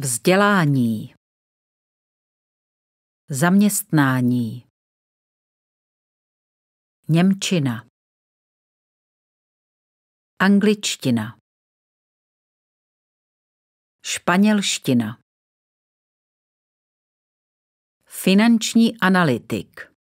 Vzdělání Zaměstnání Němčina Angličtina Španělština Finanční analytik